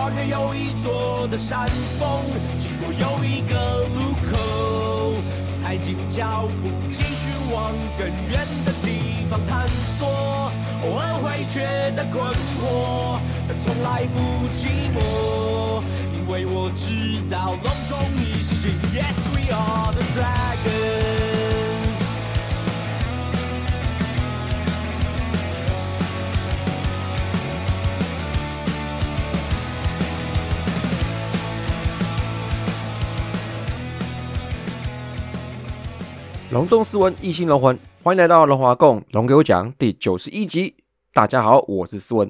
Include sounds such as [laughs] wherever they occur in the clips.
跨越又一座的山峰，经过又一个路口，踩紧脚步，继续往更远的地方探索。偶尔会觉得困惑，但从来不寂寞，因为我知道龙中一心。Yes, we are the dragon. 龙中斯文，一心龙魂，欢迎来到《龙华共龙给我讲》第九十一集。大家好，我是斯文。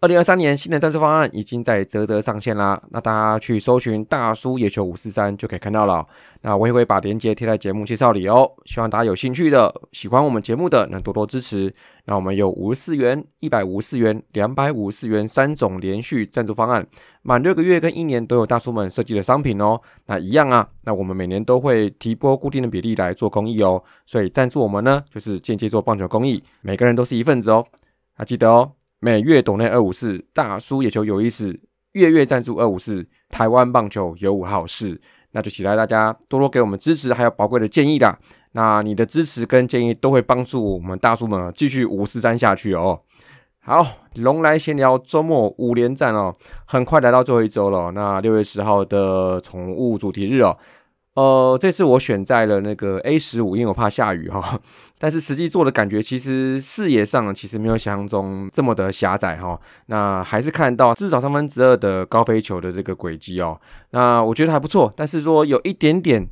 二零二三年新的赞助方案已经在泽泽上线啦，那大家去搜寻大叔野球五四三就可以看到了。那我也会把链接贴在节目介绍里哦。希望大家有兴趣的、喜欢我们节目的，能多多支持。那我们有五十四元、一百五十四元、两百五十四元三种连续赞助方案，满六个月跟一年都有大叔们设计的商品哦。那一样啊，那我们每年都会提拨固定的比例来做公益哦，所以赞助我们呢，就是间接做棒球公益，每个人都是一份子哦。要记得哦。每月懂内二五四，大叔也求有意思。月月赞助二五四，台湾棒球有五好事，那就期待大家多多给我们支持，还有宝贵的建议啦。那你的支持跟建议都会帮助我们大叔们继续五四站下去哦。好，龙来闲聊周末五连战哦，很快来到最后一周了。那六月十号的宠物主题日哦。呃，这次我选在了那个 A 十五，因为我怕下雨哈。[laughs] 但是实际做的感觉，其实视野上其实没有想象中这么的狭窄哈。那还是看到至少三分之二的高飞球的这个轨迹哦。那我觉得还不错，但是说有一点点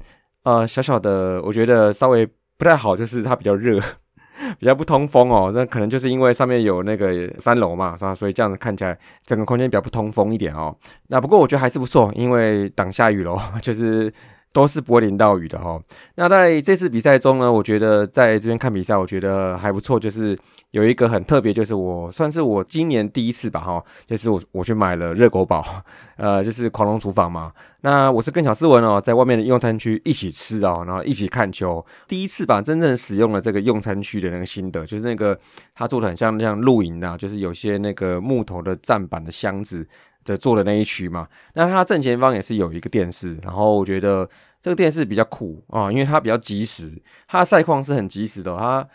呃小小的，我觉得稍微不太好，就是它比较热，[laughs] 比较不通风哦。那可能就是因为上面有那个三楼嘛，是吧？所以这样子看起来整个空间比较不通风一点哦。那不过我觉得还是不错，因为挡下雨了，[laughs] 就是。都是不会淋到雨的哈。那在这次比赛中呢，我觉得在这边看比赛，我觉得还不错。就是有一个很特别，就是我算是我今年第一次吧哈，就是我我去买了热狗堡，[laughs] 呃，就是狂龙厨房嘛。那我是跟小思文哦，在外面的用餐区一起吃哦，然后一起看球。第一次吧，真正使用了这个用餐区的那个心得，就是那个他做的很像像露营啊，就是有些那个木头的站板的箱子的做的那一区嘛。那他正前方也是有一个电视，然后我觉得。这个电视比较酷啊，因为它比较及时，它赛况是很及时的，它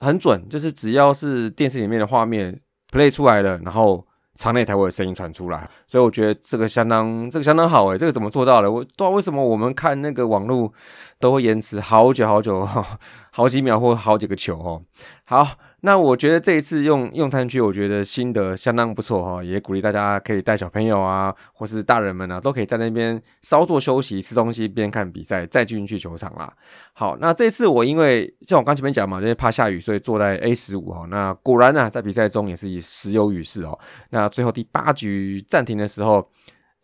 很准，就是只要是电视里面的画面 play 出来了，然后场内才会有声音传出来，所以我觉得这个相当这个相当好诶，这个怎么做到的？我，为什么我们看那个网络都会延迟好久好久，[laughs] 好几秒或好几个球哦？好。那我觉得这一次用用餐区，我觉得心得相当不错哈，也鼓励大家可以带小朋友啊，或是大人们啊，都可以在那边稍作休息、吃东西，边看比赛，再进去球场啦。好，那这次我因为像我刚前面讲嘛，因为怕下雨，所以坐在 A 十五哈。那果然呢，在比赛中也是以时有雨势哦。那最后第八局暂停的时候。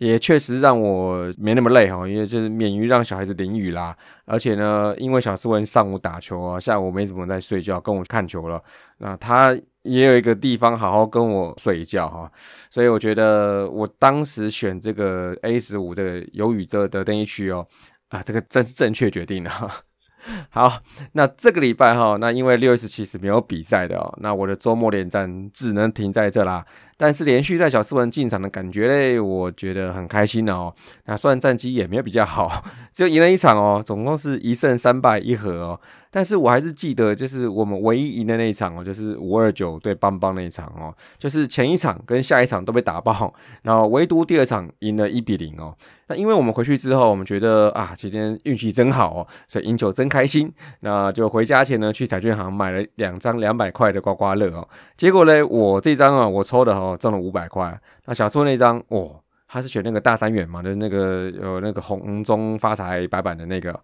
也确实让我没那么累哈，因为就是免于让小孩子淋雨啦。而且呢，因为小苏文上午打球啊，下午没怎么在睡觉，跟我看球了。那他也有一个地方好好跟我睡一觉哈。所以我觉得我当时选这个 A 十五的有雨遮的灯区哦，啊，这个真正确决定了。[laughs] 好，那这个礼拜哈，那因为六月十七是没有比赛的，哦，那我的周末连战只能停在这啦。但是连续在小四文进场的感觉嘞，我觉得很开心的哦。那虽然战绩也没有比较好，[laughs] 只有赢了一场哦，总共是一胜三败一和哦。但是我还是记得，就是我们唯一赢的那一场哦，就是五二九对邦邦那一场哦，就是前一场跟下一场都被打爆，然后唯独第二场赢了一比零哦。那因为我们回去之后，我们觉得啊，今天运气真好哦，所以赢球真开心。那就回家前呢，去彩券行买了两张两百块的刮刮乐哦。结果呢，我这张啊，我抽的哦。中了五百块，那小硕那张哦，他是选那个大三元嘛的，那个有那个红中发财白板的那个，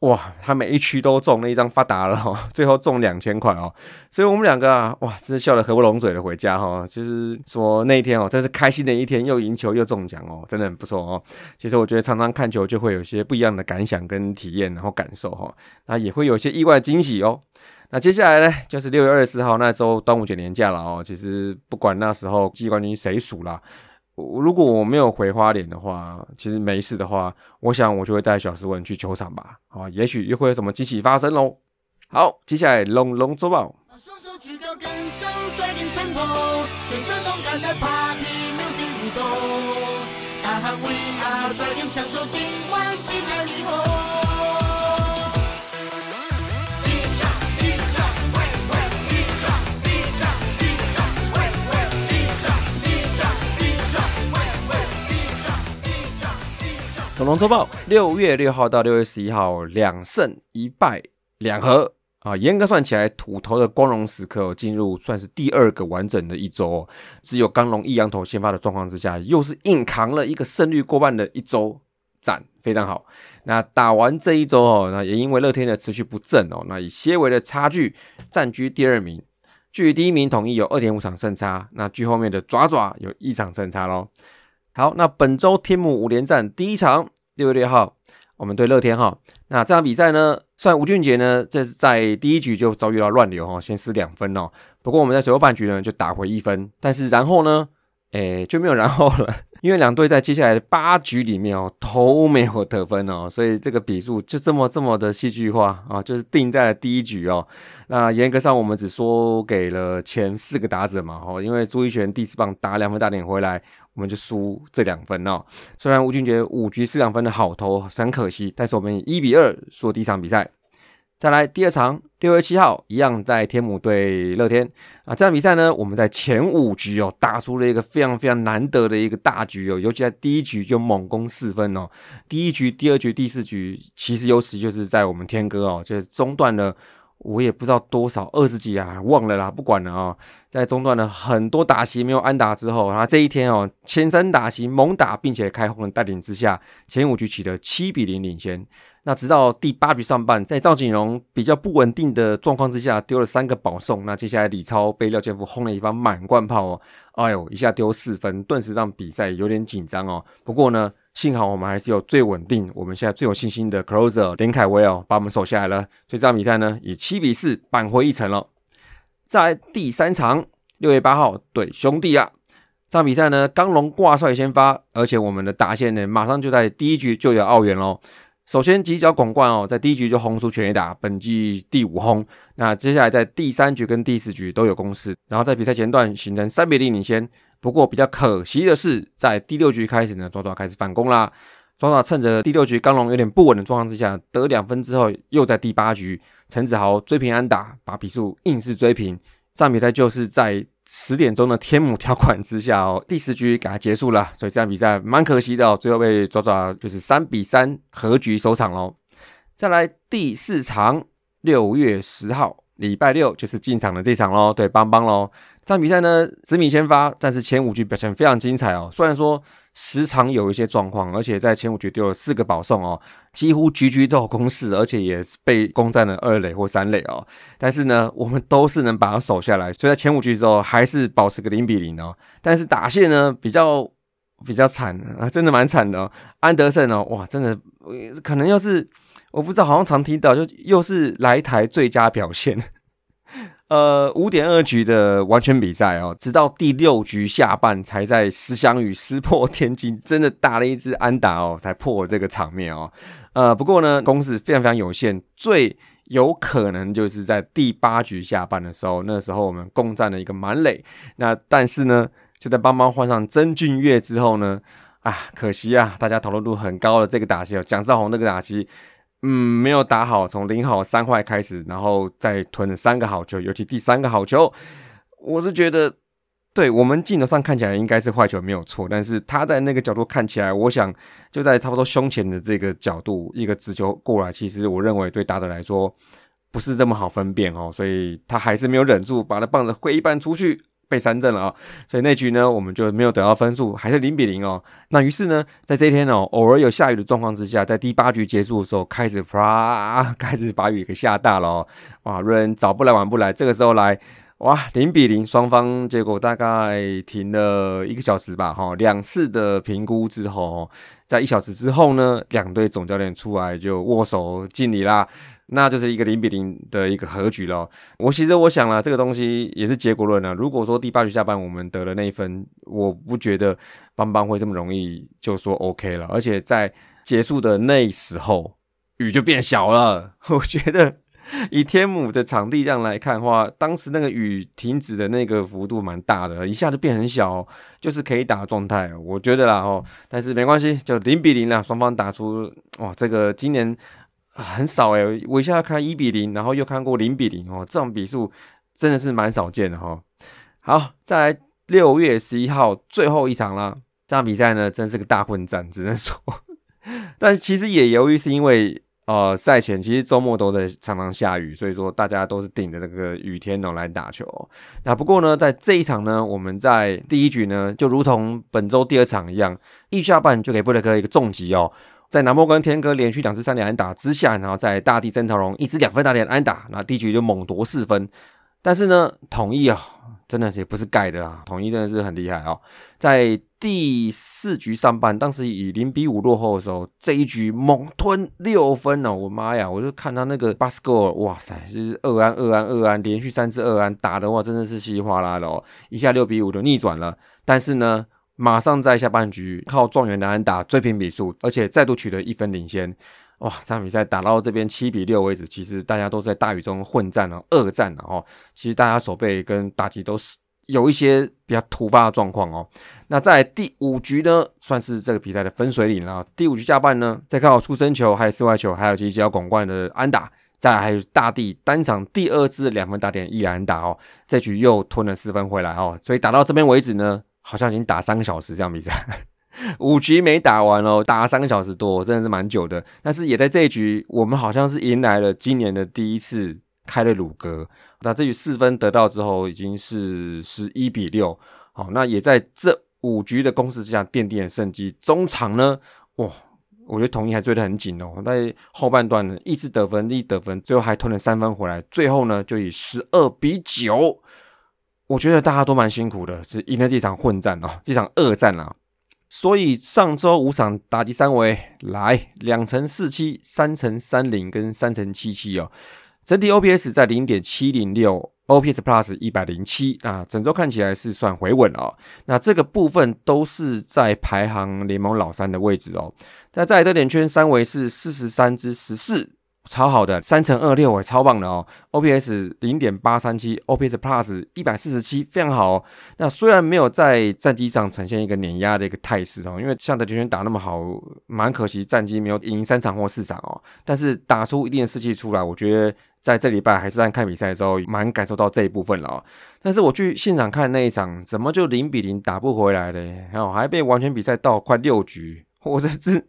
哇，他每一区都中了一张发达了，[laughs] 最后中两千块哦，所以我们两个啊，哇，真是笑得合不拢嘴的回家哈，就是说那一天哦，真是开心的一天，又赢球又中奖哦，真的很不错哦。其实我觉得常常看球就会有些不一样的感想跟体验，然后感受哈，那也会有些意外惊喜哦。那接下来呢，就是六月二十四号那周端午节年假了哦。其实不管那时候季冠军谁输啦，如果我没有回花莲的话，其实没事的话，我想我就会带小石文去球场吧。哦，也许又会有什么惊喜发生喽。好，接下来龙龙珠宝。恐龙周报，六月六号到六月十一号，两胜一败两和啊，严格算起来，土头的光荣时刻进入算是第二个完整的一周哦。只有刚龙一扬头先发的状况之下，又是硬扛了一个胜率过半的一周战，非常好。那打完这一周哦，那也因为乐天的持续不振哦，那以些微的差距暂居第二名，距第一名统一有二点五场胜差，那距后面的爪爪有一场胜差喽。好，那本周天母五连战第一场六月六号，我们对乐天哈。那这场比赛呢，算吴俊杰呢，这是在第一局就遭遇到乱流哈，先失两分哦。不过我们在随后半局呢，就打回一分，但是然后呢，诶就没有然后了，[laughs] 因为两队在接下来的八局里面哦，都没有得分哦，所以这个比数就这么这么的戏剧化啊，就是定在了第一局哦。那严格上我们只说给了前四个打者嘛，哦，因为朱一璇第四棒打两分大点回来。我们就输这两分哦。虽然吴俊杰五局四两分的好投很可惜，但是我们一比二输第一场比赛。再来第二场，六月七号一样在天母对乐天啊。这场比赛呢，我们在前五局哦打出了一个非常非常难得的一个大局哦，尤其在第一局就猛攻四分哦。第一局、第二局、第四局，其实优势就是在我们天哥哦，就是中断了。我也不知道多少二十几啊，忘了啦，不管了啊。在中断了很多打席没有安打之后，然后这一天哦，前三打席猛打，并且开轰的带领之下，前五局取得七比零领先。那直到第八局上半，在赵景荣比较不稳定的状况之下，丢了三个保送。那接下来李超被廖建福轰了一发满贯炮哦，哎呦一下丢四分，顿时让比赛有点紧张哦。不过呢，幸好我们还是有最稳定、我们现在最有信心的 closer 林凯威哦，把我们守下来了。所以这场比赛呢，以七比四扳回一城了。在第三场，六月八号对兄弟啊，这场比赛呢，刚龙挂帅先发，而且我们的打线呢，马上就在第一局就有澳元喽。首先，几脚滚冠哦，在第一局就轰出全一打，本季第五轰。那接下来在第三局跟第四局都有攻势，然后在比赛前段形成三比零领先。不过比较可惜的是，在第六局开始呢，抓抓开始反攻啦。抓抓趁着第六局刚龙有点不稳的状况之下得两分之后，又在第八局陈子豪追平安打，把比数硬是追平，上比赛就是在。十点钟的天母条款之下哦，第十局给他结束了，所以这场比赛蛮可惜的，哦，最后被抓抓就是三比三和局收场喽。再来第四场，六月十号礼拜六就是进场的这场喽，对邦邦喽。这场比赛呢，十米先发，但是前五局表现非常精彩哦，虽然说。时常有一些状况，而且在前五局丢了四个保送哦，几乎局局都有攻势，而且也被攻占了二垒或三垒哦。但是呢，我们都是能把它守下来，所以在前五局之后还是保持个零比零哦。但是打线呢比较比较惨啊，真的蛮惨的。哦。安德森哦，哇，真的可能又是我不知道，好像常听到就又是来台最佳表现。呃，五点二局的完全比赛哦，直到第六局下半才在石祥宇撕破天净，真的打了一支安打哦，才破这个场面哦。呃，不过呢，攻势非常非常有限，最有可能就是在第八局下半的时候，那时候我们共战了一个满垒。那但是呢，就在邦邦换上曾俊乐之后呢，啊，可惜啊，大家讨论度很高的这个打击哦，蒋少雄那个打击。嗯，没有打好，从零好三坏开始，然后再吞了三个好球，尤其第三个好球，我是觉得，对我们镜头上看起来应该是坏球没有错，但是他在那个角度看起来，我想就在差不多胸前的这个角度，一个直球过来，其实我认为对打者来说不是这么好分辨哦，所以他还是没有忍住，把那棒子挥一半出去。被三振了啊，所以那局呢，我们就没有得到分数，还是零比零哦。那于是呢，在这一天哦，偶尔有下雨的状况之下，在第八局结束的时候，开始啪，开始把雨给下大了哦。哇，瑞恩早不来晚不来，这个时候来。哇，零比零，双方结果大概停了一个小时吧，哈，两次的评估之后，在一小时之后呢，两队总教练出来就握手敬礼啦，那就是一个零比零的一个和局咯。我其实我想了，这个东西也是结果论啊。如果说第八局下半我们得了那一分，我不觉得邦邦会这么容易就说 OK 了。而且在结束的那时候，雨就变小了，[laughs] 我觉得。[laughs] 以天母的场地这样来看的话，当时那个雨停止的那个幅度蛮大的，一下就变很小，就是可以打的状态。我觉得啦哦，但是没关系，就零比零啦，双方打出哇，这个今年很少诶。我一下看一比零，然后又看过零比零哦，这种比数真的是蛮少见的哈。好，再来六月十一号最后一场啦，这场比赛呢，真是个大混战，只能说，[laughs] 但其实也由于是因为。呃，赛前其实周末都在常常下雨，所以说大家都是顶着这个雨天哦来打球。那不过呢，在这一场呢，我们在第一局呢，就如同本周第二场一样，一下半就给布雷克一个重击哦。在南波跟天哥连续两次三连安打之下，然后在大地真桃龙一支两分打点安打，那第一局就猛夺四分。但是呢，统一啊。真的是也不是盖的啦，统一真的是很厉害哦。在第四局上半，当时以零比五落后的时候，这一局猛吞六分哦，我妈呀！我就看他那个巴 s c o r 哇塞，就是二安二安二安，连续三次二安打的话，真的是稀里哗啦的哦，一下六比五就逆转了。但是呢，马上在下半局靠状元南安打追平比数，而且再度取得一分领先。哇，这场比赛打到这边七比六为止，其实大家都在大雨中混战了，恶战了哦。其实大家手背跟打击都是有一些比较突发的状况哦。那在第五局呢，算是这个比赛的分水岭了。第五局下半呢，再看好出生球，还有室外球，还有其实要广冠的安打，再来还有大地单场第二支两分打点依然打哦。这局又吞了四分回来哦。所以打到这边为止呢，好像已经打三个小时这样比赛。五局没打完哦，打了三个小时多，真的是蛮久的。但是也在这一局，我们好像是迎来了今年的第一次开了鲁格。那这局四分得到之后，已经是十一比六。好，那也在这五局的攻势之下奠定了胜机。中场呢，哇，我觉得统一还追得很紧哦。在后半段呢，一直得分，一直得分，最后还吞了三分回来。最后呢，就以十二比九。我觉得大家都蛮辛苦的，是赢了这场混战哦，这场恶战啊。所以上周五场打击三围来两成四七三成三零跟三成七七哦，整体 OPS 在零点七零六，OPS Plus 一百零七啊，整周看起来是算回稳哦。那这个部分都是在排行联盟老三的位置哦。那在热点圈三围是四十三之十四。超好的，三乘二六，我超棒的哦。OPS 零点八三七，OPS Plus 一百四十七，非常好哦。那虽然没有在战绩上呈现一个碾压的一个态势哦，因为像德军打那么好，蛮可惜战绩没有赢三场或四场哦。但是打出一定的士气出来，我觉得在这礼拜还是在看比赛的时候蛮感受到这一部分了。哦。但是我去现场看那一场，怎么就零比零打不回来嘞？然后还被完全比赛到快六局。我这真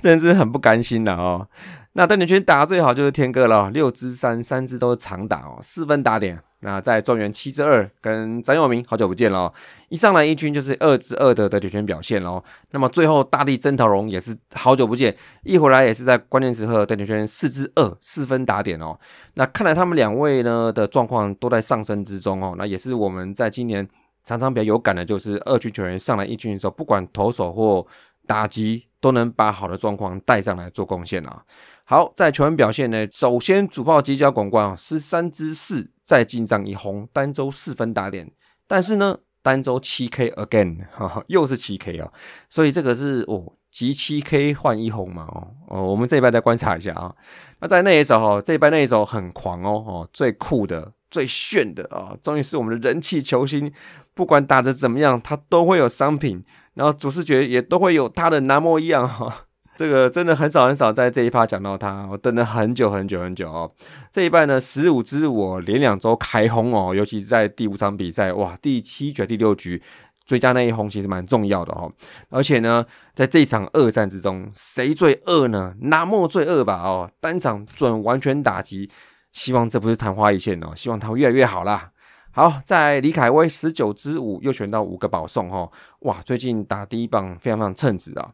真是很不甘心了哦。那邓丽君打的最好就是天哥了，六支三，三支都是常打哦，四分打点。那在状元七支二跟张友明好久不见了，一上来一军就是二支二的的铁圈表现哦。那么最后大地真投荣也是好久不见，一回来也是在关键时刻，邓铁圈四支二四分打点哦。那看来他们两位呢的状况都在上升之中哦。那也是我们在今年常常比较有感的，就是二军球员上来一军的时候，不管投手或打击都能把好的状况带上来做贡献啊！好，在球员表现呢，首先主炮击交广冠啊，十三支四再进账一红，单周四分打点，但是呢，单周七 K again，哈哈，又是七 K 啊，所以这个是哦，集七 K 换一红嘛哦哦，我们这一拜再观察一下啊，那在那一手哦，这一拜那一手很狂哦哦，最酷的。最炫的啊，终于是我们的人气球星，不管打的怎么样，他都会有商品，然后主视觉也都会有他的那么一样哈。这个真的很少很少在这一趴讲到他，我等了很久很久很久哦。这一半呢，十五之我连两周开轰哦，尤其是在第五场比赛哇，第七局第六局追加那一轰其实蛮重要的哦。而且呢，在这场恶战之中，谁最恶呢？那莫最恶吧哦，单场准完全打击。希望这不是昙花一现哦，希望他会越来越好啦。好，在李凯威十九支五又选到五个保送哈，哇，最近打第一棒非常非常称职啊。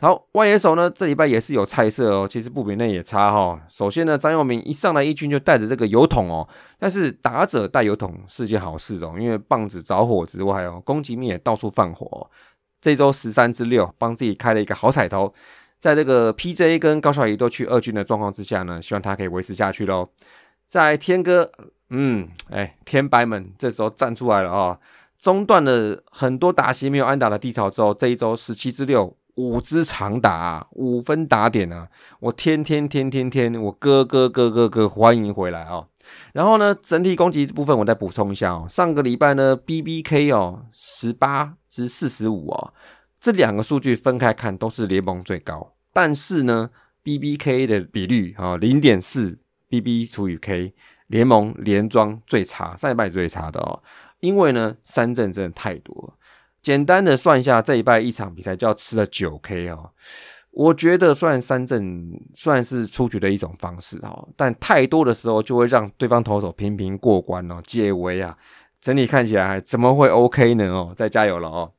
好，外援手呢，这礼拜也是有菜色哦，其实不比内也差哈。首先呢，张佑明一上来一军就带着这个油桶哦，但是打者带油桶是件好事哦，因为棒子着火之外哦，攻击面也到处放火。这周十三之六帮自己开了一个好彩头。在这个 P.J. 跟高小怡都去二军的状况之下呢，希望他可以维持下去喽。在天哥，嗯，哎，天白们这时候站出来了啊，中断了很多打席没有安打的低潮之后，这一周十七之六，五支长打，五分打点啊，我天天天天天，我哥哥哥哥哥，欢迎回来啊！然后呢，整体攻击部分我再补充一下哦，上个礼拜呢，B.B.K. 哦，十八之四十五哦。这两个数据分开看都是联盟最高，但是呢，B B K 的比率啊，零点四 B B 除以 K 联盟连庄最差，上一败最差的哦。因为呢，三阵真的太多，简单的算一下，这一败一场比赛就要吃了九 K 哦。我觉得算三振算是出局的一种方式哦，但太多的时候就会让对方投手频频过关哦，解围啊，整体看起来怎么会 OK 呢哦？再加油了哦！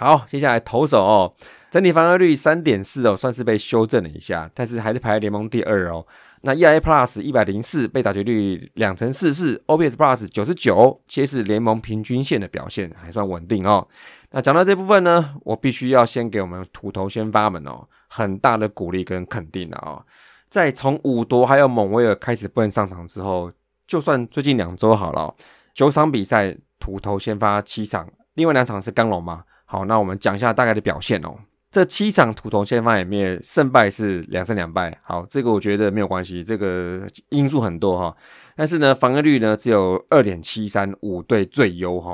好，接下来投手哦，整体防御率三点四哦，算是被修正了一下，但是还是排联盟第二哦。那 e i a Plus 一百零四，被打绝率两成四四 o b s Plus 九十九，皆是联盟平均线的表现，还算稳定哦。那讲到这部分呢，我必须要先给我们土头先发们哦，很大的鼓励跟肯定的哦。在从五夺还有蒙威尔开始不能上场之后，就算最近两周好了，九场比赛土头先发七场，另外两场是刚龙嘛。好，那我们讲一下大概的表现哦。这七场土头先发也灭胜败是两胜两败。好，这个我觉得没有关系，这个因素很多哈。但是呢，防御率呢只有二点七三，五队最优哈。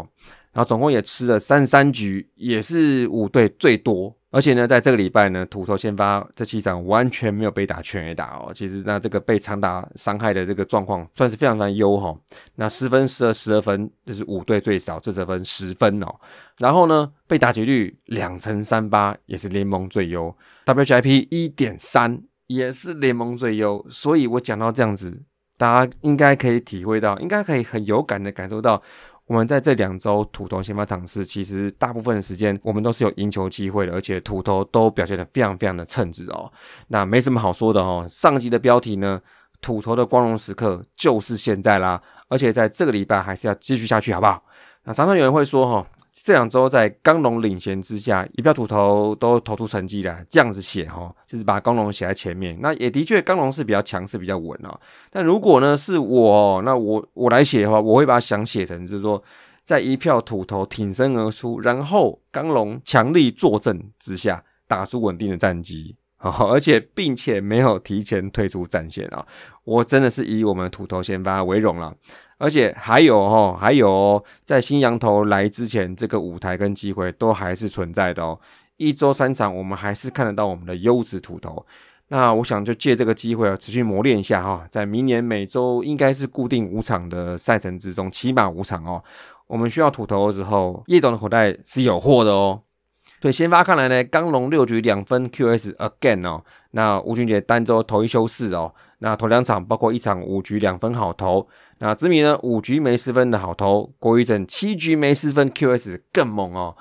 然后总共也吃了三十三局，也是五队最多。而且呢，在这个礼拜呢，土头先发这七场完全没有被打全垒打哦。其实那这个被长打伤害的这个状况算是非常非常优哈。那十分十二十二分就是五队最少，这得分十分哦。然后呢，被打几率两成三八也是联盟最优，WIP 一点三也是联盟最优。所以我讲到这样子，大家应该可以体会到，应该可以很有感的感受到。我们在这两周土头先发尝试，其实大部分的时间我们都是有赢球机会的，而且土头都表现得非常非常的称职哦。那没什么好说的哦。上集的标题呢，土头的光荣时刻就是现在啦。而且在这个礼拜还是要继续下去，好不好？那常常有人会说哈。这两周在刚龙领衔之下，一票土头都投出成绩了。这样子写哈，就是把刚龙写在前面。那也的确，刚龙是比较强，势、比较稳哦。但如果呢是我，那我我来写的话，我会把它想写成，就是说，在一票土头挺身而出，然后刚龙强力坐镇之下，打出稳定的战绩啊，[laughs] 而且并且没有提前退出战线啊。我真的是以我们土头先发为荣了。而且还有哦，还有哦，在新羊头来之前，这个舞台跟机会都还是存在的哦。一周三场，我们还是看得到我们的优质土头。那我想就借这个机会啊，持续磨练一下哈。在明年每周应该是固定五场的赛程之中，起码五场哦。我们需要土头的时候，叶总的口袋是有货的哦。所以先发看来呢，刚龙六局两分 QS again 哦，那吴俊杰单周投一休四哦，那头两场包括一场五局两分好投，那子米呢五局没失分的好投，郭宇正七局没失分 QS 更猛哦，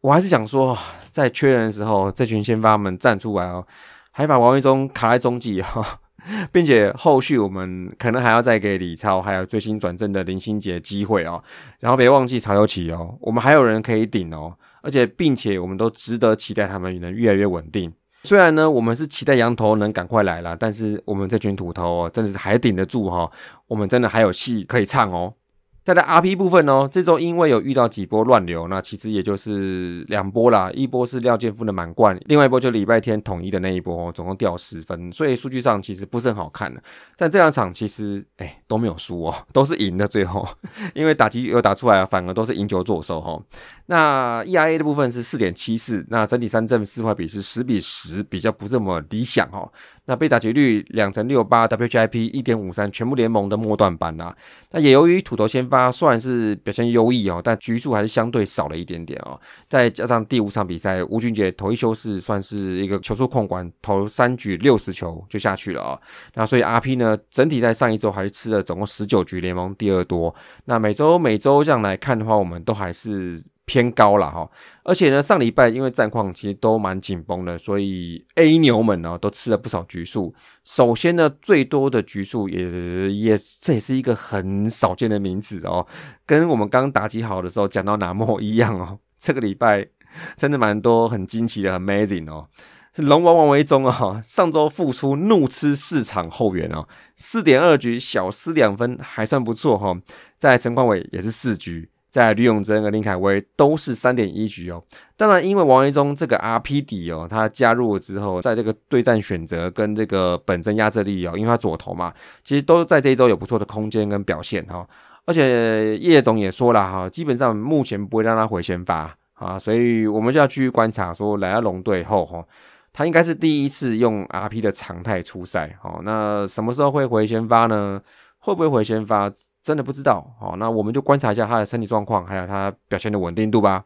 我还是想说在缺人的时候，这群先发们站出来哦，还把王威忠卡在中继哈。[laughs] 并且后续我们可能还要再给李超，还有最新转正的林心杰机会哦。然后别忘记曹友起哦，我们还有人可以顶哦。而且并且我们都值得期待他们能越来越稳定。虽然呢，我们是期待羊头能赶快来啦，但是我们这群土头哦，真的是还顶得住哈。我们真的还有戏可以唱哦。再来 R P 部分哦，这周因为有遇到几波乱流，那其实也就是两波啦，一波是廖建夫的满贯，另外一波就礼拜天统一的那一波，总共掉十分，所以数据上其实不是很好看的。但这两场其实，哎。都没有输哦，[laughs] 都是赢的最后，[laughs] 因为打局有打出来啊，反而都是赢球作收哈。那 e i a 的部分是四点七四，那整体三振四坏比是十比十，比较不这么理想哈。那被打局率两成六八 w g i p 一点五三，全部联盟的末段班啦。那也由于土头先发，虽然是表现优异哦，但局数还是相对少了一点点哦。再加上第五场比赛，吴俊杰投一休是算是一个球速控管，投三局六十球就下去了啊。那所以 RP 呢，整体在上一周还是吃了。总共十九局，联盟第二多。那每周每周这样来看的话，我们都还是偏高了哈。而且呢，上礼拜因为战况其实都蛮紧绷的，所以 A 牛们呢都吃了不少局数。首先呢，最多的局数也也这也是一个很少见的名字哦，跟我们刚打起好的时候讲到南莫一样哦。这个礼拜真的蛮多，很惊奇的，很 amazing 哦。是龙王王维忠啊，上周复出怒吃四场后援啊，四点二局小失两分还算不错哈。在陈冠伟也是四局，在吕永贞和林凯威都是三点一局哦。当然，因为王维忠这个 RP 底哦，他加入了之后，在这个对战选择跟这个本身压制力哦，因为他左投嘛，其实都在这一周有不错的空间跟表现哈。而且叶总也说了哈，基本上目前不会让他回先发啊，所以我们就要继续观察，说来到龙队后哈。他应该是第一次用 R P 的常态出赛，哦。那什么时候会回先发呢？会不会回先发，真的不知道，好，那我们就观察一下他的身体状况，还有他表现的稳定度吧。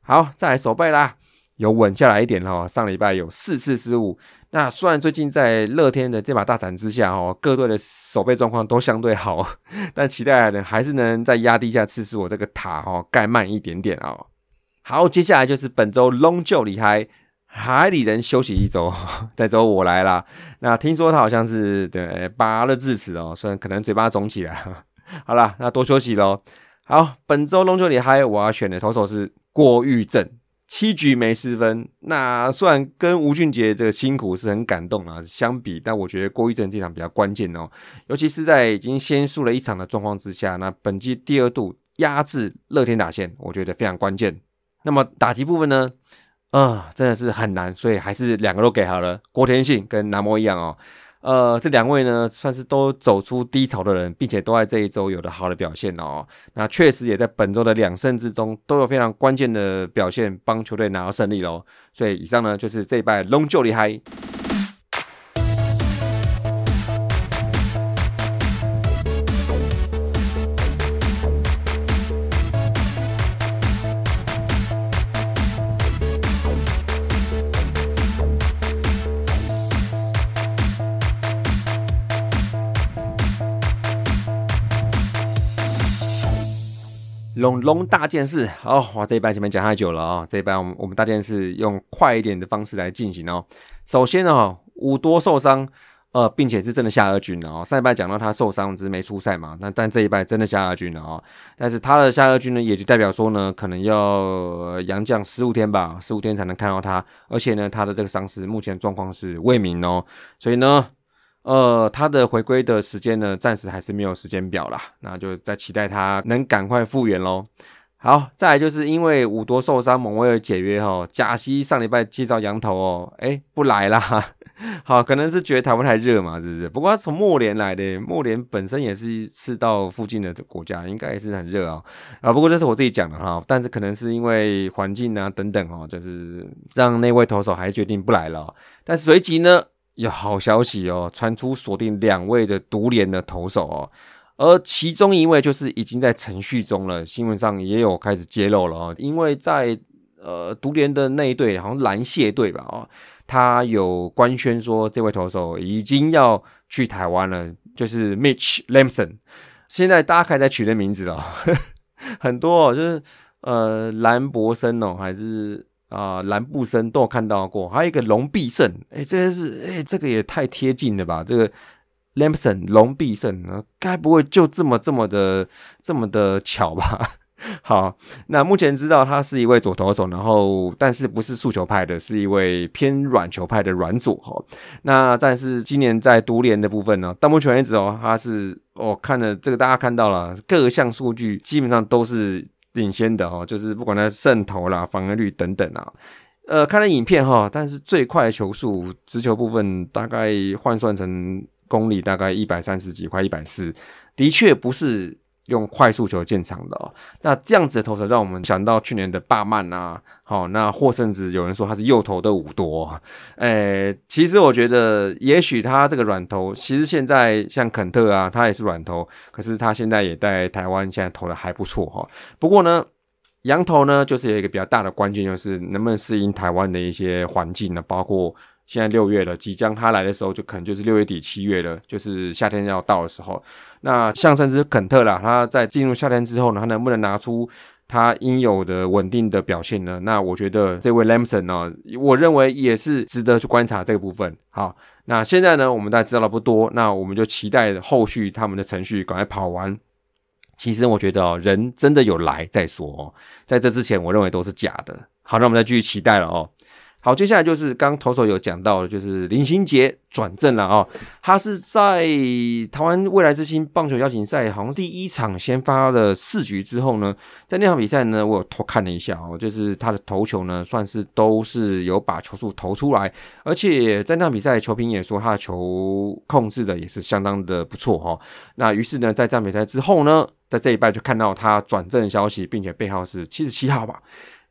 好，再来守备啦，有稳下来一点哦。上礼拜有四次失误，那虽然最近在乐天的这把大伞之下，哦，各队的守备状况都相对好，[laughs] 但期待呢，还是能再压低一下次数，我这个塔哦盖慢一点点哦。好，接下来就是本周 Long 离开。海里人休息一周，这 [laughs] 周我来啦。那听说他好像是对拔了智齿哦，虽然可能嘴巴肿起来。[laughs] 好啦，那多休息喽。好，本周龙球里还有我要选的投手是郭裕正，七局没失分。那虽然跟吴俊杰这个辛苦是很感动啊，相比，但我觉得郭裕正这场比较关键哦，尤其是在已经先输了一场的状况之下，那本季第二度压制乐天打线，我觉得非常关键。那么打击部分呢？啊，真的是很难，所以还是两个都给好了。郭天信跟南摩一样哦，呃，这两位呢算是都走出低潮的人，并且都在这一周有了好的表现哦。那确实也在本周的两胜之中都有非常关键的表现，帮球队拿到胜利喽。所以以上呢就是这一拜龙就厉害。龙龙大件事，好，哇，这一半前面讲太久了啊，这一半我们我们大件事用快一点的方式来进行哦。首先哦，五多受伤，呃，并且是真的下二军了哦。上一半讲到他受伤只是没出赛嘛，那但这一半真的下二军了哦。但是他的下二军呢，也就代表说呢，可能要杨将十五天吧，十五天才能看到他。而且呢，他的这个伤势目前状况是未明哦，所以呢。呃，他的回归的时间呢，暂时还是没有时间表啦，那就在期待他能赶快复原喽。好，再来就是因为五多受伤，蒙威尔解约哈，贾西上礼拜介绍羊头哦，哎，不来啦。[laughs] 好，可能是觉得台湾太热嘛，是不是？不过从莫联来的，莫联本身也是次到附近的国家，应该也是很热啊。啊，不过这是我自己讲的哈，但是可能是因为环境啊等等哦，就是让那位投手还是决定不来了。但随即呢？有好消息哦，传出锁定两位的独联的投手哦，而其中一位就是已经在程序中了，新闻上也有开始揭露了哦，因为在呃独联的那队好像蓝蟹队吧哦，他有官宣说这位投手已经要去台湾了，就是 Mitch l a m s o n 现在大家开在取的名字哦，[laughs] 很多哦，就是呃兰博森哦，还是。啊，兰布森都有看到过，还有一个龙必胜，哎，这是哎，这个也太贴近了吧？这个 Lampson 龙必胜，该不会就这么这么的这么的巧吧？[laughs] 好，那目前知道他是一位左投手，然后但是不是速球派的，是一位偏软球派的软左哈。那但是今年在独联的部分呢，到目前为止哦，他是哦，看了这个大家看到了，各项数据基本上都是。领先的哦，就是不管他渗透啦、防御率等等啊，呃，看了影片哈，但是最快球速、直球部分大概换算成公里，大概一百三十几，快一百四，的确不是。用快速球建场的，那这样子的投手让我们想到去年的巴曼啊，好，那或甚至有人说他是右投的武多，诶，其实我觉得也许他这个软投，其实现在像肯特啊，他也是软投，可是他现在也在台湾，现在投的还不错哈。不过呢，羊头呢，就是有一个比较大的关键，就是能不能适应台湾的一些环境呢？包括现在六月了，即将他来的时候，就可能就是六月底七月了，就是夏天要到的时候。那像甚至肯特啦，他在进入夏天之后呢，他能不能拿出他应有的稳定的表现呢？那我觉得这位 Lamson 呢，我认为也是值得去观察这个部分。好，那现在呢，我们大家知道的不多，那我们就期待后续他们的程序赶快跑完。其实我觉得，人真的有来再说，在这之前，我认为都是假的。好，那我们再继续期待了哦。好，接下来就是刚刚投手有讲到的，就是林心杰转正了啊！他是在台湾未来之星棒球邀请赛好像第一场先发了四局之后呢，在那场比赛呢，我有偷看了一下哦，就是他的投球呢，算是都是有把球速投出来，而且在那场比赛，球评也说他的球控制的也是相当的不错哈。那于是呢，在这场比赛之后呢，在这一半就看到他转正的消息，并且背号是七十七号吧。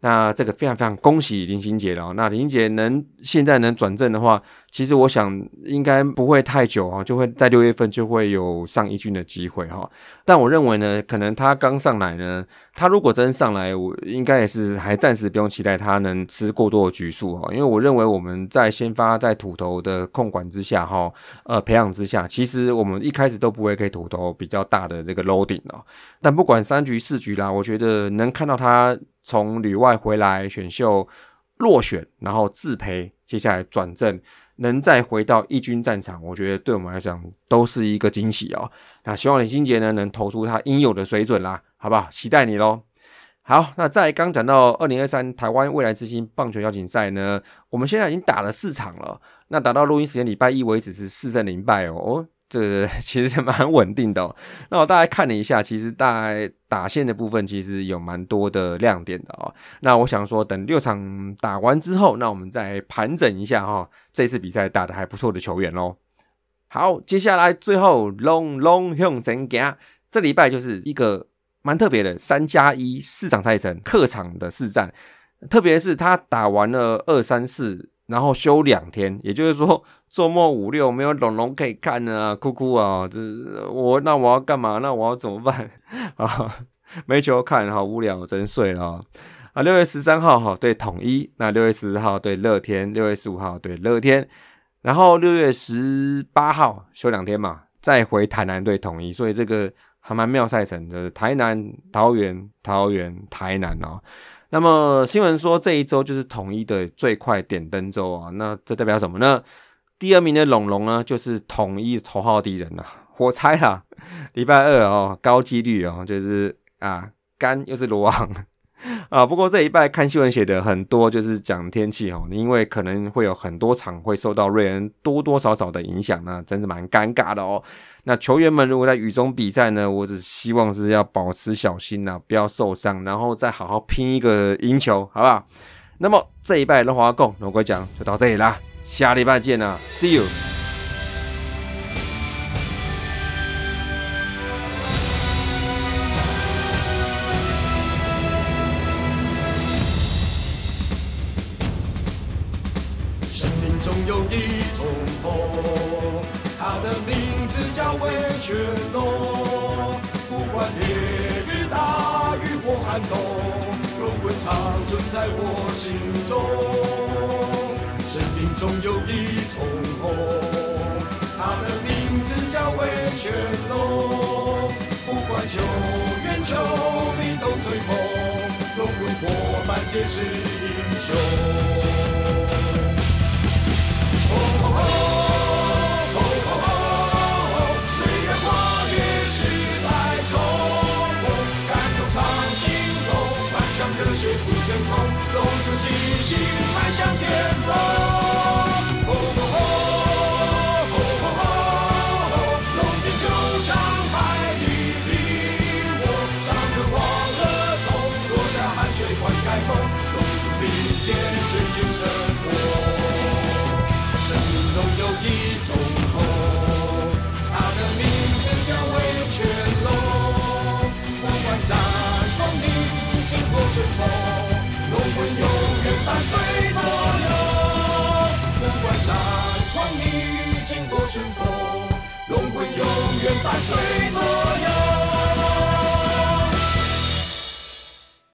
那这个非常非常恭喜林心杰了。那林心杰能现在能转正的话，其实我想应该不会太久啊，就会在六月份就会有上一军的机会哈。但我认为呢，可能他刚上来呢，他如果真上来，我应该也是还暂时不用期待他能吃过多的局数哈，因为我认为我们在先发在土头的控管之下哈，呃培养之下，其实我们一开始都不会给土头比较大的这个 loading 哦。但不管三局四局啦，我觉得能看到他。从旅外回来选秀落选，然后自培，接下来转正，能再回到一军战场，我觉得对我们来讲都是一个惊喜哦。那希望李新杰呢能投出他应有的水准啦，好不好？期待你喽。好，那在刚讲到二零二三台湾未来之星棒球邀请赛呢，我们现在已经打了四场了，那打到录音时间礼拜一为止是四胜零败哦。这 [laughs] 其实蛮稳定的，那我大概看了一下，其实大概打线的部分其实有蛮多的亮点的哦。那我想说，等六场打完之后，那我们再盘整一下哈，这次比赛打的还不错的球员喽。好，接下来最后 long long 这礼拜就是一个蛮特别的三加一四场赛程，客场的四战，特别是他打完了二三四。然后休两天，也就是说周末五六没有龙龙可以看啊，哭哭啊！这我那我要干嘛？那我要怎么办 [laughs] 啊？没球看，好无聊，真睡了啊！六月十三号哈对统一，那六月十四号对乐天，六月十五号对乐天，然后六月十八号休两天嘛，再回台南对统一，所以这个还蛮妙赛程的，台南、桃园、桃园、台南哦。那么新闻说这一周就是统一的最快点灯周啊，那这代表什么呢？第二名的龙龙呢，就是统一头号敌人了。我 [laughs] 猜啦，[laughs] 礼拜二哦，高几率哦，就是啊，肝又是罗网，[laughs] 啊，不过这一拜看新闻写的很多，就是讲天气哈，因为可能会有很多场会受到瑞恩多多少少的影响，那真是蛮尴尬的哦。那球员们如果在雨中比赛呢，我只希望是要保持小心呐，不要受伤，然后再好好拼一个赢球，好不好？那么这一拜的华工龙哥讲就到这里啦，下礼拜见啦 s e e you。我心中，生命中有一重红，它的名字叫威权龙。不管九天九地都最红，龙魂火般皆是英雄。着火，生命中有一种痛，它的名字叫威权龙。不管战风逆经过顺风，龙魂永远伴随左右。不管战风逆经过顺风，龙魂永远伴随左右。